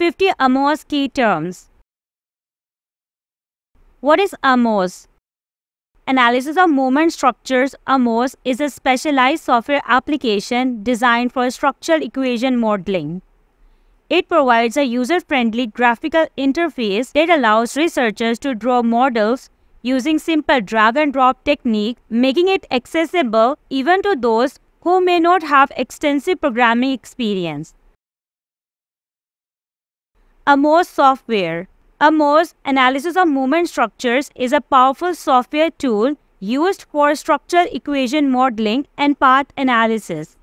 50 AMOS key terms. What is AMOS? Analysis of Movement Structures AMOS is a specialized software application designed for structural equation modeling. It provides a user-friendly graphical interface that allows researchers to draw models using simple drag-and-drop technique, making it accessible even to those who may not have extensive programming experience. Amos software. Amos analysis of movement structures is a powerful software tool used for structural equation modeling and path analysis.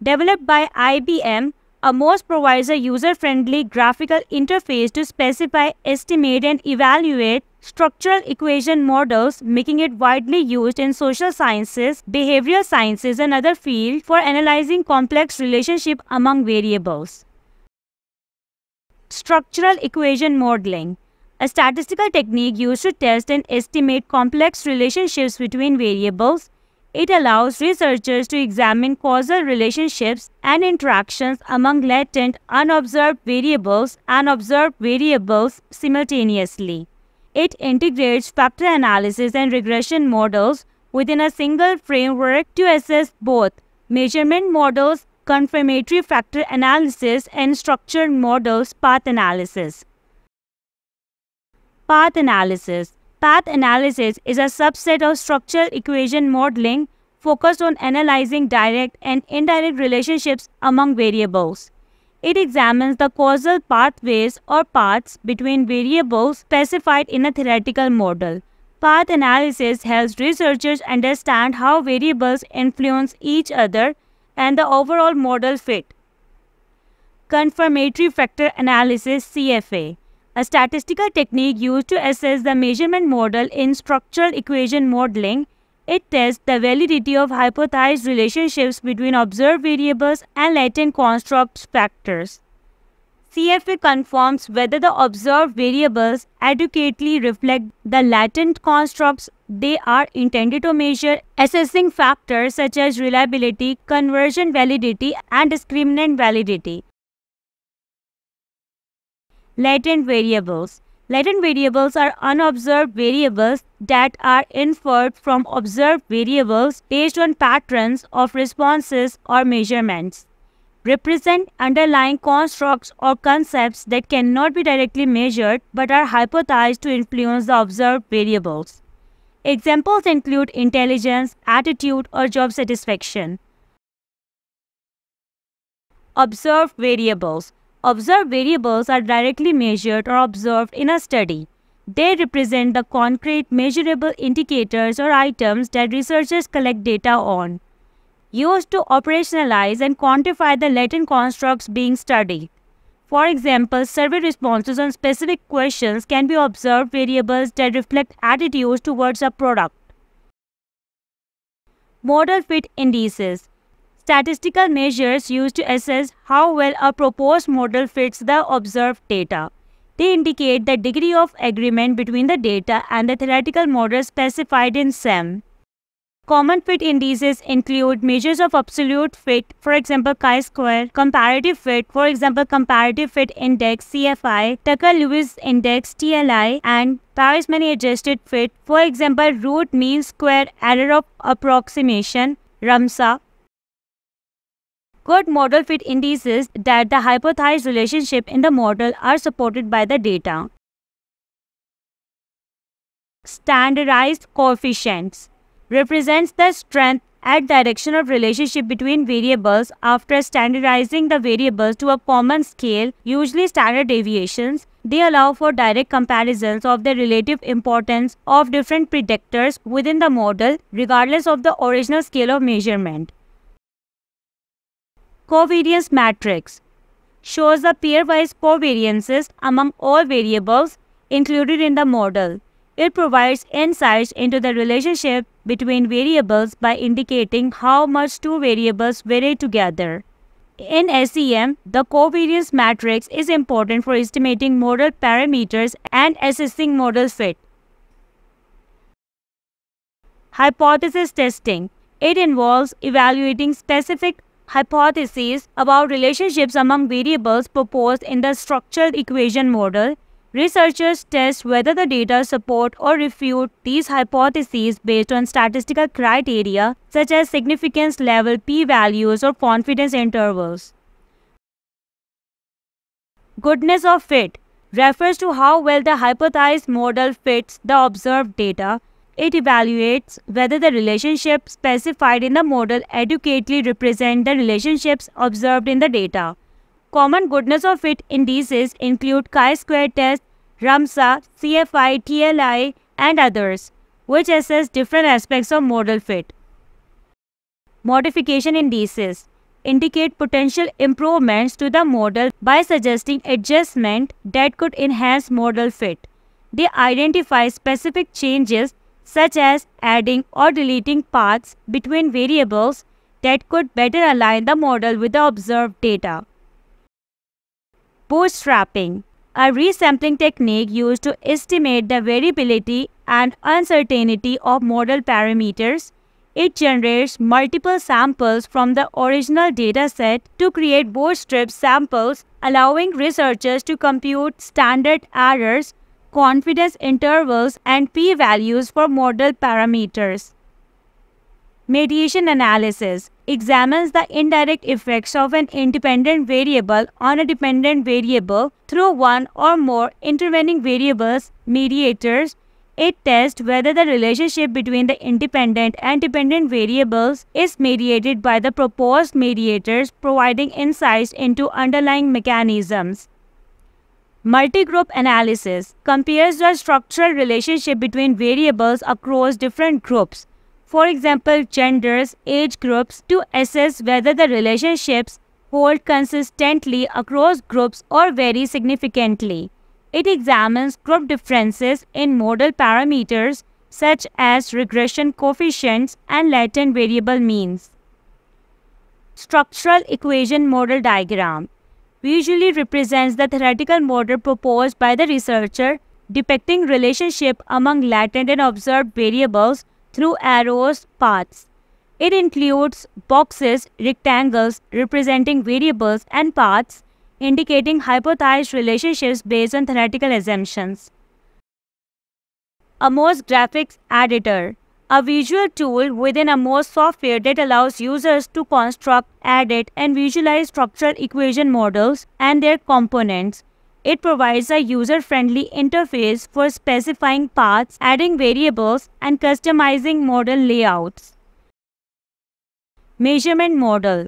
Developed by IBM, Amos provides a user-friendly graphical interface to specify, estimate and evaluate structural equation models, making it widely used in social sciences, behavioral sciences and other fields for analyzing complex relationship among variables. Structural equation modeling, a statistical technique used to test and estimate complex relationships between variables. It allows researchers to examine causal relationships and interactions among latent unobserved variables and observed variables simultaneously. It integrates factor analysis and regression models within a single framework to assess both measurement models confirmatory factor analysis and structured models path analysis. Path analysis. Path analysis is a subset of structural equation modeling focused on analyzing direct and indirect relationships among variables. It examines the causal pathways or paths between variables specified in a theoretical model. Path analysis helps researchers understand how variables influence each other and the overall model fit. Confirmatory Factor Analysis CFA a statistical technique used to assess the measurement model in structural equation modeling. It tests the validity of hypothesized relationships between observed variables and latent construct factors. CFA confirms whether the observed variables adequately reflect the latent constructs they are intended to measure assessing factors such as reliability, conversion validity, and discriminant validity. Latent variables. Latent variables are unobserved variables that are inferred from observed variables based on patterns of responses or measurements. Represent underlying constructs or concepts that cannot be directly measured but are hypothesized to influence the observed variables. Examples include intelligence, attitude, or job satisfaction. Observed variables. Observed variables are directly measured or observed in a study. They represent the concrete measurable indicators or items that researchers collect data on, used to operationalize and quantify the latent constructs being studied. For example, survey responses on specific questions can be observed variables that reflect attitudes towards a product. Model fit indices statistical measures used to assess how well a proposed model fits the observed data. They indicate the degree of agreement between the data and the theoretical model specified in SEM. Common fit indices include measures of absolute fit, for example chi-square, comparative fit, for example comparative fit index CFI, Tucker-Lewis index TLI, and Paris-Many adjusted fit, for example root mean square error of approximation RAMSA. Good model fit indices that the hypothesized relationship in the model are supported by the data. Standardized coefficients represents the strength and direction of relationship between variables after standardizing the variables to a common scale, usually standard deviations. They allow for direct comparisons of the relative importance of different predictors within the model regardless of the original scale of measurement. Covariance matrix shows the pairwise covariances among all variables included in the model. It provides insights into the relationship between variables by indicating how much two variables vary together. In SEM, the covariance matrix is important for estimating model parameters and assessing model fit. Hypothesis testing. It involves evaluating specific hypotheses about relationships among variables proposed in the structured equation model Researchers test whether the data support or refute these hypotheses based on statistical criteria such as significance level p-values or confidence intervals. Goodness of fit refers to how well the hypothesized model fits the observed data. It evaluates whether the relationships specified in the model adequately represent the relationships observed in the data. Common goodness of fit indices include chi-square test, RAMSA, CFI, TLI, and others, which assess different aspects of model fit. Modification indices indicate potential improvements to the model by suggesting adjustment that could enhance model fit. They identify specific changes such as adding or deleting paths between variables that could better align the model with the observed data bootstrapping, a resampling technique used to estimate the variability and uncertainty of model parameters. It generates multiple samples from the original dataset to create bootstrap samples, allowing researchers to compute standard errors, confidence intervals, and p-values for model parameters. Mediation analysis examines the indirect effects of an independent variable on a dependent variable through one or more intervening variables, mediators. It tests whether the relationship between the independent and dependent variables is mediated by the proposed mediators, providing insights into underlying mechanisms. Multigroup analysis compares the structural relationship between variables across different groups for example genders, age groups, to assess whether the relationships hold consistently across groups or vary significantly. It examines group differences in model parameters such as regression coefficients and latent variable means. Structural equation model diagram usually represents the theoretical model proposed by the researcher depicting relationship among latent and observed variables through arrows paths. It includes boxes, rectangles representing variables and paths indicating hypothesized relationships based on theoretical assumptions. Amos Graphics Editor a visual tool within Amos software that allows users to construct, edit, and visualize structural equation models and their components. It provides a user-friendly interface for specifying paths, adding variables, and customizing model layouts. Measurement model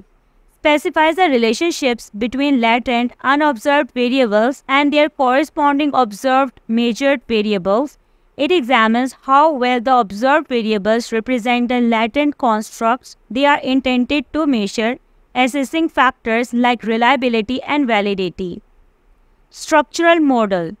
specifies the relationships between latent unobserved variables and their corresponding observed measured variables. It examines how well the observed variables represent the latent constructs they are intended to measure, assessing factors like reliability and validity. Structural model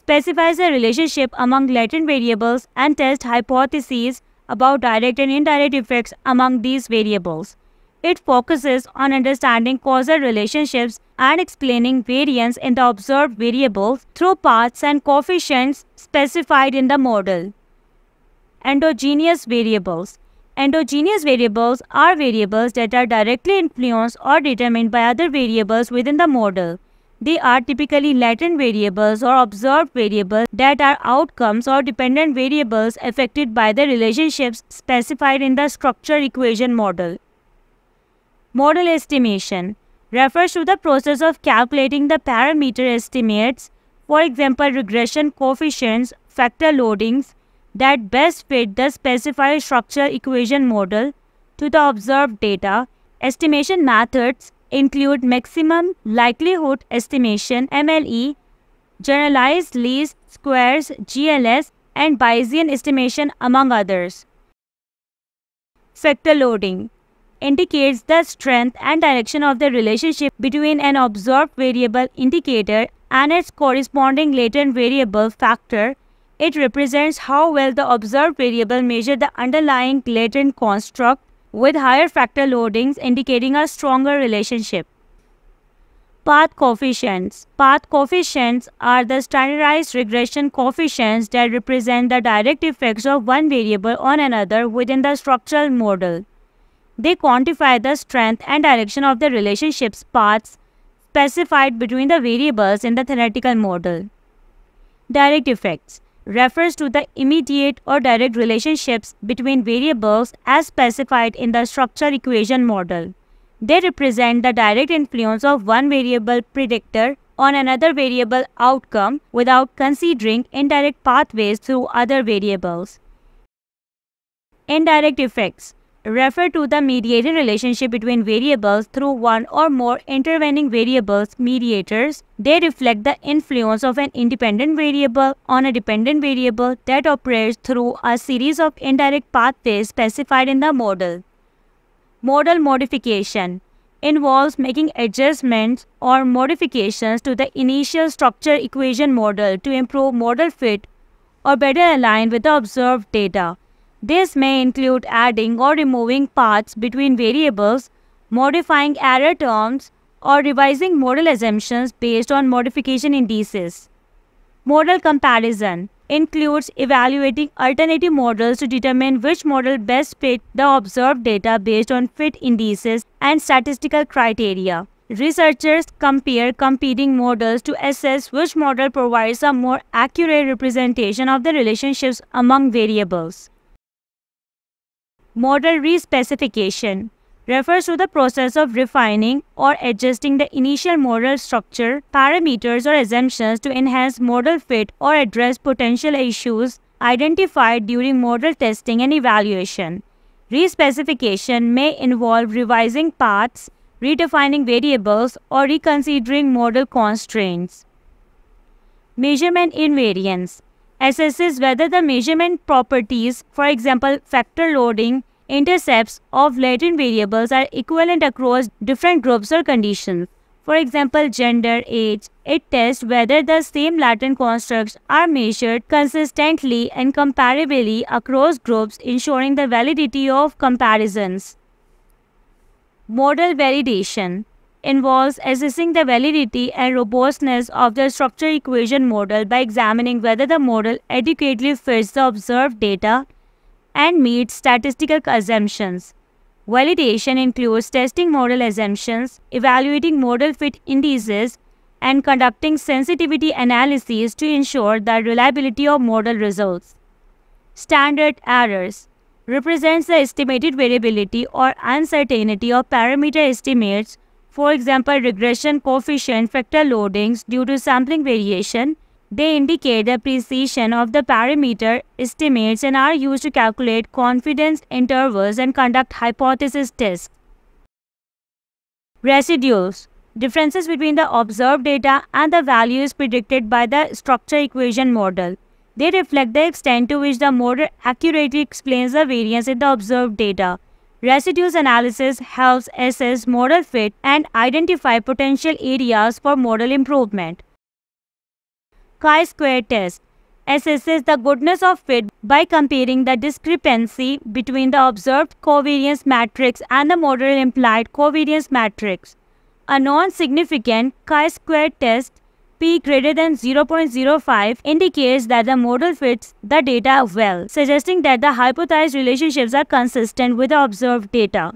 specifies a relationship among latent variables and tests hypotheses about direct and indirect effects among these variables. It focuses on understanding causal relationships and explaining variance in the observed variables through paths and coefficients specified in the model. Endogenous variables Endogenous variables are variables that are directly influenced or determined by other variables within the model. They are typically latent variables or observed variables that are outcomes or dependent variables affected by the relationships specified in the structure equation model. Model estimation refers to the process of calculating the parameter estimates, for example regression coefficients, factor loadings, that best fit the specified structure equation model to the observed data. Estimation methods include maximum likelihood estimation MLE, generalized least squares GLS and Bayesian estimation among others. Sector loading indicates the strength and direction of the relationship between an observed variable indicator and its corresponding latent variable factor. It represents how well the observed variable measures the underlying latent construct with higher factor loadings indicating a stronger relationship. Path coefficients. Path coefficients are the standardized regression coefficients that represent the direct effects of one variable on another within the structural model. They quantify the strength and direction of the relationships paths specified between the variables in the theoretical model. Direct effects refers to the immediate or direct relationships between variables as specified in the structure equation model. They represent the direct influence of one variable predictor on another variable outcome without considering indirect pathways through other variables. Indirect effects refer to the mediated relationship between variables through one or more intervening variables mediators. They reflect the influence of an independent variable on a dependent variable that operates through a series of indirect pathways specified in the model. Model modification involves making adjustments or modifications to the initial structure equation model to improve model fit or better align with the observed data. This may include adding or removing paths between variables, modifying error terms, or revising model assumptions based on modification indices. Model comparison includes evaluating alternative models to determine which model best fit the observed data based on fit indices and statistical criteria. Researchers compare competing models to assess which model provides a more accurate representation of the relationships among variables. Model respecification refers to the process of refining or adjusting the initial model structure, parameters or assumptions to enhance model fit or address potential issues identified during model testing and evaluation. Respecification may involve revising paths, redefining variables, or reconsidering model constraints. Measurement invariance assesses whether the measurement properties, for example factor loading, intercepts of latent variables are equivalent across different groups or conditions. For example, gender, age, it tests whether the same latent constructs are measured consistently and comparably across groups, ensuring the validity of comparisons. Model validation involves assessing the validity and robustness of the structure equation model by examining whether the model adequately fits the observed data and meets statistical assumptions. Validation includes testing model assumptions, evaluating model fit indices, and conducting sensitivity analyses to ensure the reliability of model results. Standard errors represents the estimated variability or uncertainty of parameter estimates for example, regression coefficient factor loadings due to sampling variation, they indicate the precision of the parameter estimates and are used to calculate confidence intervals and conduct hypothesis tests. Residuals Differences between the observed data and the values predicted by the structure equation model. They reflect the extent to which the model accurately explains the variance in the observed data. Residues analysis helps assess model fit and identify potential areas for model improvement. Chi-square test assesses the goodness of fit by comparing the discrepancy between the observed covariance matrix and the model implied covariance matrix. A non-significant chi-square test P greater than 0.05 indicates that the model fits the data well, suggesting that the hypothesized relationships are consistent with the observed data.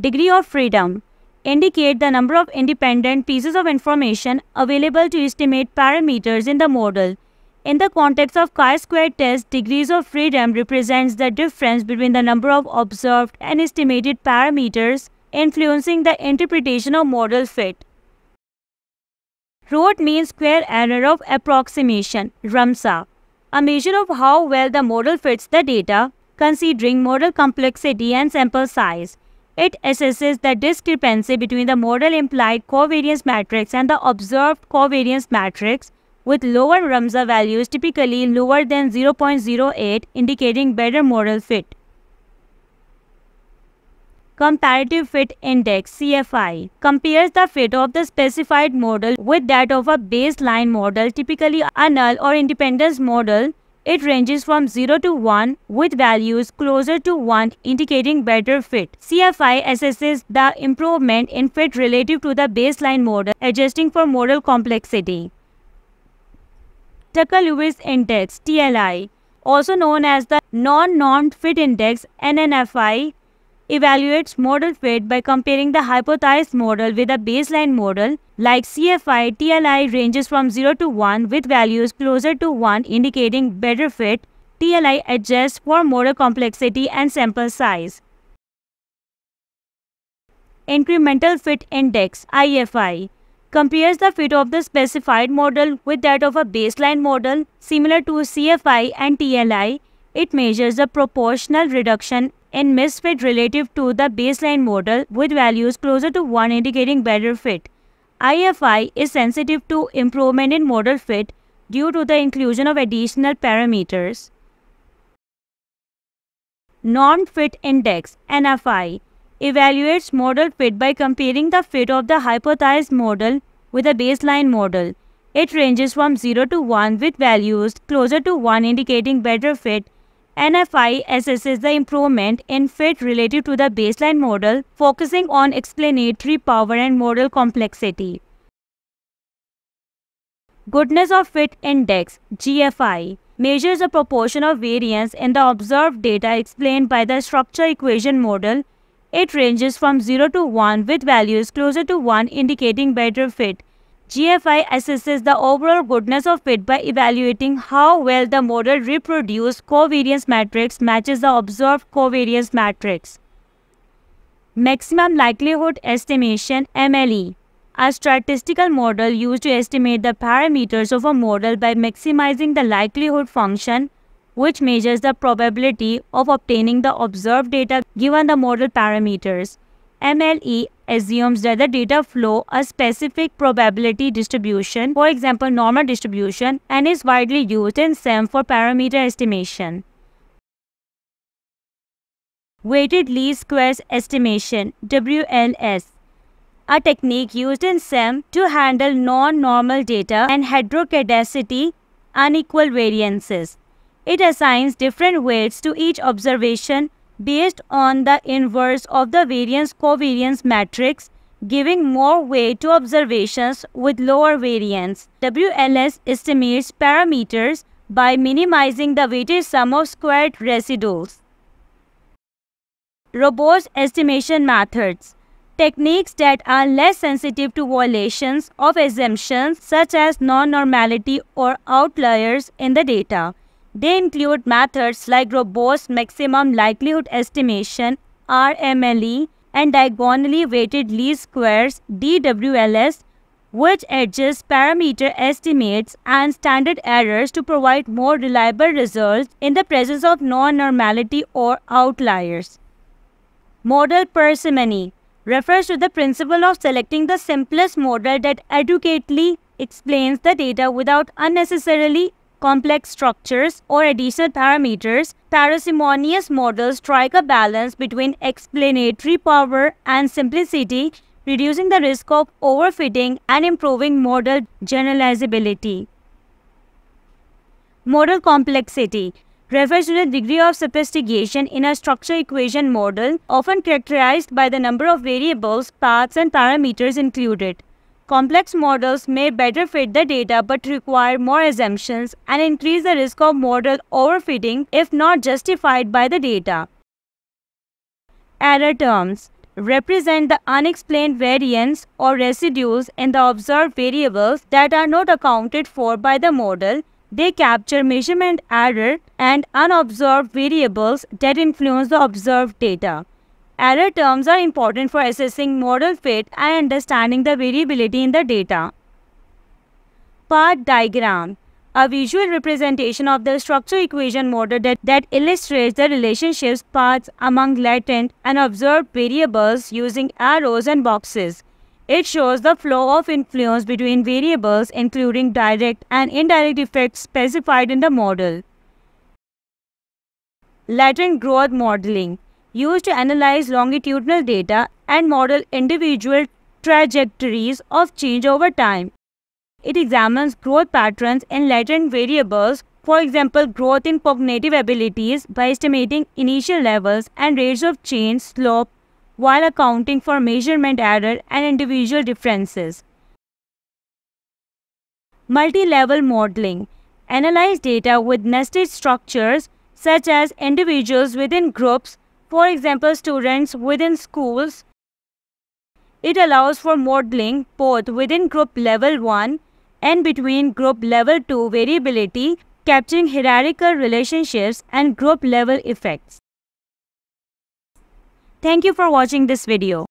Degree of freedom indicate the number of independent pieces of information available to estimate parameters in the model. In the context of chi-square test, degrees of freedom represents the difference between the number of observed and estimated parameters influencing the interpretation of model fit. Root mean square error of approximation, RAMSA, a measure of how well the model fits the data considering model complexity and sample size. It assesses the discrepancy between the model implied covariance matrix and the observed covariance matrix with lower RAMSA values typically lower than 0.08 indicating better model fit. Comparative Fit Index CFI compares the fit of the specified model with that of a baseline model, typically a null or independence model. It ranges from 0 to 1 with values closer to 1 indicating better fit. CFI assesses the improvement in fit relative to the baseline model, adjusting for model complexity. Tucker-Lewis Index TLI, also known as the Non-Normed Fit Index NNFI, evaluates model fit by comparing the hypothesized model with a baseline model like CFI TLI ranges from 0 to 1 with values closer to 1 indicating better fit. TLI adjusts for model complexity and sample size. Incremental Fit Index IFI compares the fit of the specified model with that of a baseline model similar to CFI and TLI it measures the proportional reduction in misfit relative to the baseline model with values closer to 1 indicating better fit. IFI is sensitive to improvement in model fit due to the inclusion of additional parameters. non Fit Index NFI evaluates model fit by comparing the fit of the hypothesized model with a baseline model. It ranges from 0 to 1 with values closer to 1 indicating better fit NFI assesses the improvement in fit relative to the baseline model, focusing on explanatory power and model complexity. Goodness of Fit Index GFI measures the proportion of variance in the observed data explained by the structure equation model. It ranges from 0 to 1 with values closer to 1 indicating better fit GFI assesses the overall goodness of fit by evaluating how well the model reproduced covariance matrix matches the observed covariance matrix. Maximum Likelihood Estimation MLE a statistical model used to estimate the parameters of a model by maximizing the likelihood function, which measures the probability of obtaining the observed data given the model parameters. MLE assumes that the data flow a specific probability distribution, for example normal distribution, and is widely used in SEM for parameter estimation. Weighted least squares estimation WLS a technique used in SEM to handle non-normal data and heterocadacity unequal variances. It assigns different weights to each observation based on the inverse of the variance-covariance matrix, giving more weight to observations with lower variance. WLS estimates parameters by minimizing the weighted sum of squared residuals. Robust estimation methods techniques that are less sensitive to violations of assumptions such as non-normality or outliers in the data. They include methods like robust maximum likelihood estimation, RMLE, and diagonally weighted least squares, DWLS, which adjusts parameter estimates and standard errors to provide more reliable results in the presence of non-normality or outliers. Model parsimony refers to the principle of selecting the simplest model that adequately explains the data without unnecessarily complex structures, or additional parameters, parsimonious models strike a balance between explanatory power and simplicity, reducing the risk of overfitting and improving model generalizability. Model complexity refers to the degree of sophistication in a structure equation model, often characterized by the number of variables, paths, and parameters included. Complex models may better fit the data but require more assumptions and increase the risk of model overfitting if not justified by the data. Error terms represent the unexplained variance or residues in the observed variables that are not accounted for by the model. They capture measurement error and unobserved variables that influence the observed data. Error terms are important for assessing model fit and understanding the variability in the data. Part diagram a visual representation of the structure equation model that, that illustrates the relationships paths among latent and observed variables using arrows and boxes. It shows the flow of influence between variables including direct and indirect effects specified in the model. Latent growth modeling used to analyze longitudinal data and model individual trajectories of change over time. It examines growth patterns in latent variables, for example, growth in cognitive abilities by estimating initial levels and rates of change slope while accounting for measurement error and individual differences. Multi-level modeling analyze data with nested structures such as individuals within groups for example, students within schools, it allows for modeling both within group level 1 and between group level 2 variability, capturing hierarchical relationships and group level effects. Thank you for watching this video.